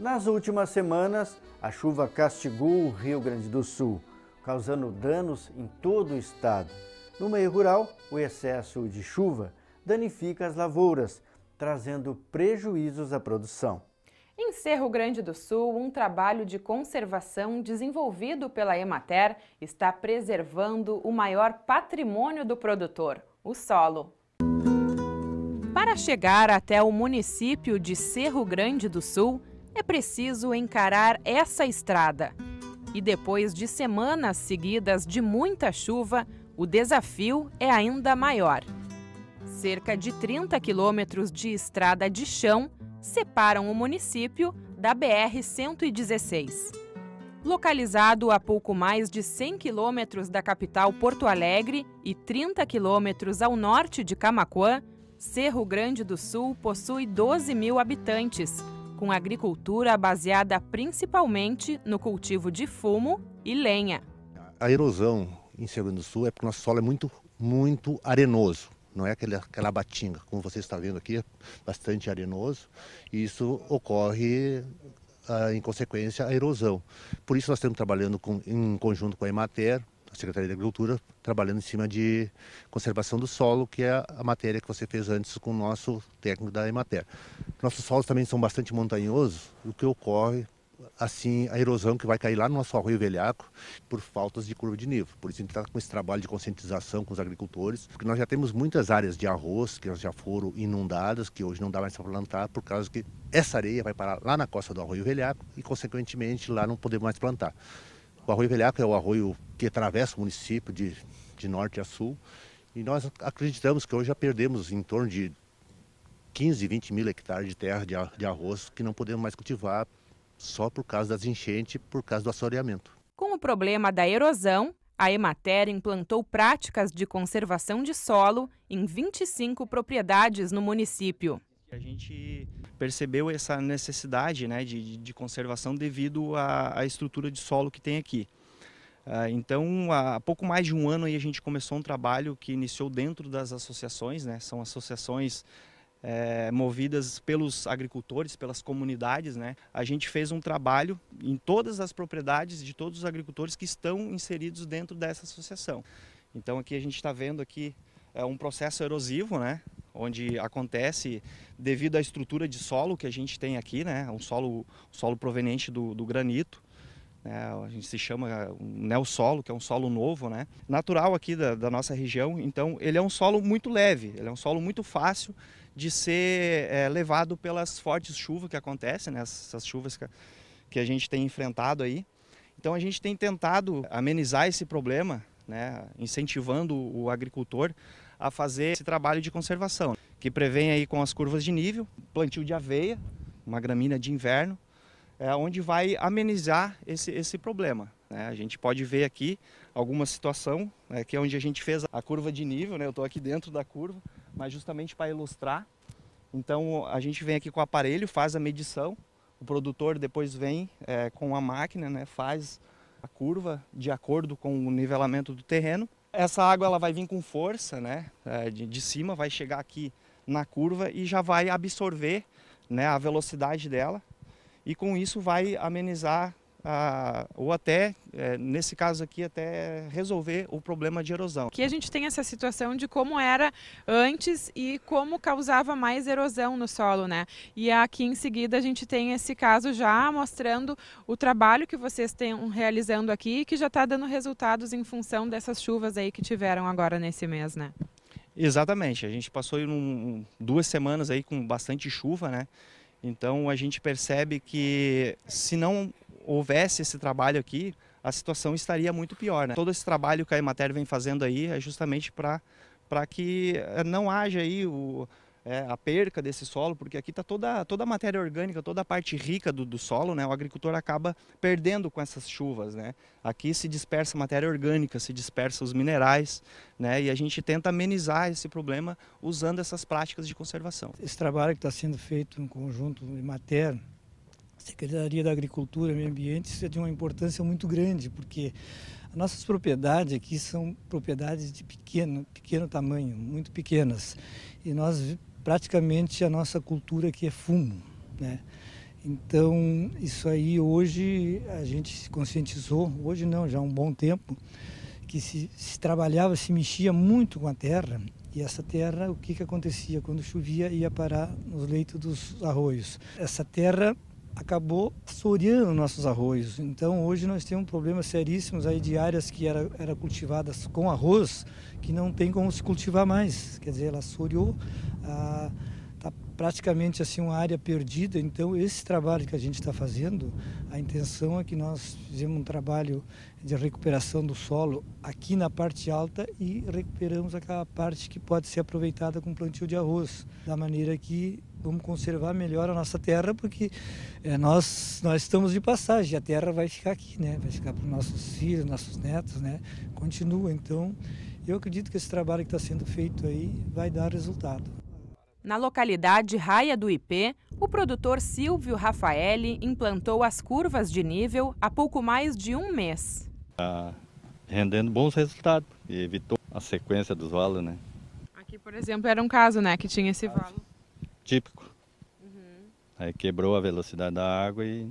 Nas últimas semanas, a chuva castigou o Rio Grande do Sul, causando danos em todo o estado. No meio rural, o excesso de chuva danifica as lavouras, trazendo prejuízos à produção. Em Cerro Grande do Sul, um trabalho de conservação desenvolvido pela Emater está preservando o maior patrimônio do produtor, o solo. Para chegar até o município de Cerro Grande do Sul, é preciso encarar essa estrada. E depois de semanas seguidas de muita chuva, o desafio é ainda maior. Cerca de 30 quilômetros de estrada de chão separam o município da BR-116. Localizado a pouco mais de 100 quilômetros da capital Porto Alegre e 30 quilômetros ao norte de Camacuã, Cerro Grande do Sul possui 12 mil habitantes com agricultura baseada principalmente no cultivo de fumo e lenha. A erosão em Cerro do Sul é porque o nosso solo é muito, muito arenoso. Não é aquela, aquela batinga, como você está vendo aqui, é bastante arenoso. E isso ocorre ah, em consequência a erosão. Por isso nós estamos trabalhando com, em conjunto com a Emater, a Secretaria da Agricultura, trabalhando em cima de conservação do solo, que é a matéria que você fez antes com o nosso técnico da Emater. Nossos solos também são bastante montanhosos, o que ocorre assim a erosão que vai cair lá no nosso arroio velhaco por faltas de curva de nível. Por isso a gente está com esse trabalho de conscientização com os agricultores, porque nós já temos muitas áreas de arroz que já foram inundadas, que hoje não dá mais para plantar, por causa que essa areia vai parar lá na costa do arroio velhaco e, consequentemente, lá não podemos mais plantar. O Arroio Velhaco é o arroio que atravessa o município de, de norte a sul. E nós acreditamos que hoje já perdemos em torno de 15, 20 mil hectares de terra de, de arroz que não podemos mais cultivar só por causa das enchentes, por causa do assoreamento. Com o problema da erosão, a Emater implantou práticas de conservação de solo em 25 propriedades no município. A gente percebeu essa necessidade né, de, de conservação devido à, à estrutura de solo que tem aqui. Ah, então, há pouco mais de um ano aí a gente começou um trabalho que iniciou dentro das associações, né? são associações é, movidas pelos agricultores, pelas comunidades. Né? A gente fez um trabalho em todas as propriedades de todos os agricultores que estão inseridos dentro dessa associação. Então aqui a gente está vendo aqui é um processo erosivo, né? onde acontece devido à estrutura de solo que a gente tem aqui, né? Um solo, solo proveniente do, do granito. Né? A gente se chama é, neosolo, que é um solo novo, né? Natural aqui da, da, nossa região. Então, ele é um solo muito leve, ele é um solo muito fácil de ser é, levado pelas fortes chuvas que acontecem, né? Essas chuvas que a, que a gente tem enfrentado aí. Então, a gente tem tentado amenizar esse problema, né? Incentivando o agricultor a fazer esse trabalho de conservação, que prevém aí com as curvas de nível, plantio de aveia, uma gramínea de inverno, é, onde vai amenizar esse, esse problema. Né? A gente pode ver aqui alguma situação, né, que é onde a gente fez a curva de nível, né? eu estou aqui dentro da curva, mas justamente para ilustrar. Então a gente vem aqui com o aparelho, faz a medição, o produtor depois vem é, com a máquina, né, faz a curva de acordo com o nivelamento do terreno essa água ela vai vir com força, né? É, de, de cima, vai chegar aqui na curva e já vai absorver né, a velocidade dela e com isso vai amenizar a, ou até, é, nesse caso aqui, até resolver o problema de erosão. Aqui a gente tem essa situação de como era antes e como causava mais erosão no solo, né? E aqui em seguida a gente tem esse caso já mostrando o trabalho que vocês estão realizando aqui e que já está dando resultados em função dessas chuvas aí que tiveram agora nesse mês, né? Exatamente, a gente passou um, duas semanas aí com bastante chuva, né? Então a gente percebe que se não houvesse esse trabalho aqui, a situação estaria muito pior. Né? Todo esse trabalho que a Emater vem fazendo aí é justamente para que eh, não haja aí o, é, a perca desse solo, porque aqui está toda, toda a matéria orgânica, toda a parte rica do, do, solo, né? o agricultor acaba perdendo com essas chuvas. Né? Aqui se dispersa matéria orgânica, se dispersa os minerais, né? e a gente tenta amenizar esse problema usando essas práticas de conservação. Esse trabalho que está sendo feito em conjunto Emater, Secretaria da Agricultura e Meio Ambiente, isso é de uma importância muito grande, porque nossas propriedades aqui são propriedades de pequeno, pequeno tamanho, muito pequenas. E nós, praticamente, a nossa cultura aqui é fumo, né? Então, isso aí hoje a gente se conscientizou, hoje não, já há um bom tempo, que se, se trabalhava, se mexia muito com a terra, e essa terra, o que, que acontecia? Quando chovia, ia parar nos leitos dos arroios. Essa terra acabou soriando nossos arroios. Então hoje nós temos problemas seríssimos aí de áreas que eram era cultivadas com arroz, que não tem como se cultivar mais. Quer dizer, ela soriou. Ah, praticamente assim uma área perdida. Então esse trabalho que a gente está fazendo, a intenção é que nós fizemos um trabalho de recuperação do solo aqui na parte alta e recuperamos aquela parte que pode ser aproveitada com plantio de arroz, da maneira que vamos conservar melhor a nossa terra, porque é, nós nós estamos de passagem, a terra vai ficar aqui, né? Vai ficar para os nossos filhos, nossos netos, né? Continua. Então eu acredito que esse trabalho que está sendo feito aí vai dar resultado. Na localidade Raia do IP, o produtor Silvio Rafaeli implantou as curvas de nível há pouco mais de um mês. Está rendendo bons resultados e evitou a sequência dos valos, né? Aqui, por exemplo, era um caso, né, que tinha esse valo. Típico. Uhum. Aí quebrou a velocidade da água e...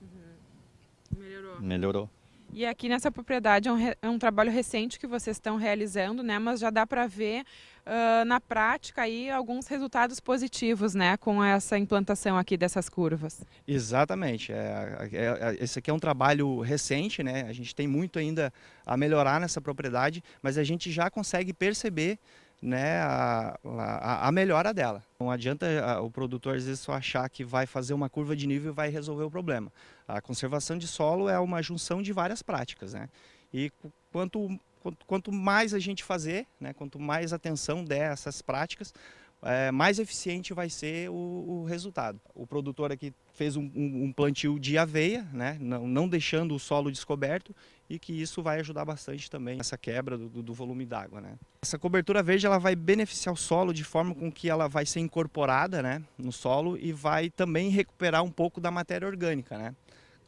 Uhum. Melhorou. Melhorou. E aqui nessa propriedade é um, é um, trabalho recente que vocês estão realizando, né? Mas já dá para ver ah, na prática aí alguns resultados positivos, né, com essa implantação aqui dessas curvas. Exatamente. É, é, é, é, esse aqui é um trabalho recente, né? A gente tem muito ainda a melhorar nessa propriedade, mas a gente já consegue perceber né, a, a, a, melhora dela. Não adianta o produtor às vezes só achar que vai fazer uma curva de nível e vai resolver o problema. A conservação de solo é uma junção de várias práticas, né? E quanto quanto mais a gente fazer, né, quanto mais atenção der a essas práticas, é, mais eficiente vai ser o, o, resultado. O produtor aqui fez um, um plantio de aveia, né, não, não, deixando o solo descoberto, e que isso vai ajudar bastante também essa quebra do, do volume d'água. Né. Essa cobertura verde ela vai beneficiar o solo de forma com que ela vai ser incorporada né, no solo e vai também recuperar um pouco da matéria orgânica. Né.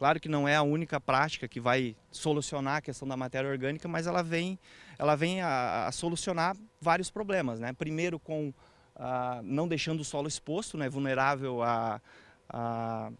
Claro que não é a única prática que vai solucionar a questão da matéria orgânica, mas ela vem, ela vem a, a solucionar vários problemas. Né? Primeiro, com a, ah, não deixando o solo exposto, né? vulnerável à a,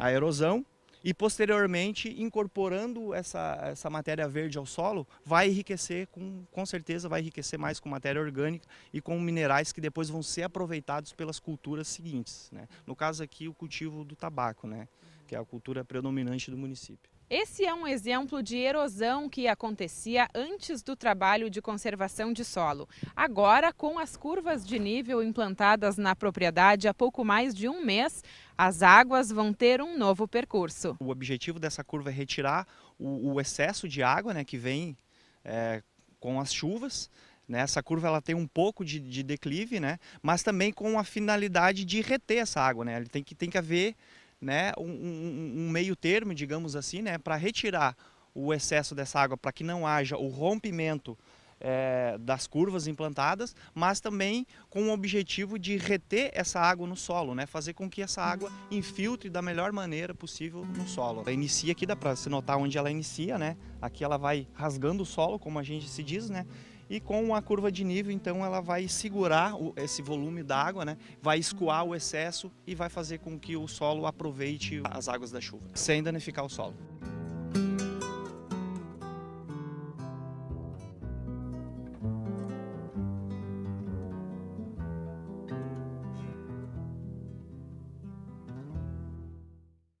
a, erosão, e posteriormente, incorporando essa, essa matéria verde ao solo, vai enriquecer, com, com certeza, vai enriquecer mais com matéria orgânica e com minerais que depois vão ser aproveitados pelas culturas seguintes. Né? No caso aqui, o cultivo do tabaco. Né? que é a cultura predominante do município. Esse é um exemplo de erosão que acontecia antes do trabalho de conservação de solo. Agora, com as curvas de nível implantadas na propriedade há pouco mais de um mês, as águas vão ter um novo percurso. O objetivo dessa curva é retirar o, o excesso de água né, que vem é, com as chuvas. Né? Essa curva ela tem um pouco de, de, declive, né? mas também com a finalidade de reter essa água. Né? Ele tem que, tem que haver né, um, um, um meio termo, digamos assim, né, para retirar o excesso dessa água, para que não haja o rompimento é, das curvas implantadas, mas também com o objetivo de reter essa água no solo, né? fazer com que essa água infiltre da melhor maneira possível no solo. Ela inicia aqui, dá para se notar onde ela inicia, né? aqui ela vai rasgando o solo, como a gente se diz, né? E com a curva de nível, então, ela vai segurar o, esse volume d'água, né? vai escoar o excesso e vai fazer com que o solo aproveite as águas da chuva, sem danificar o solo.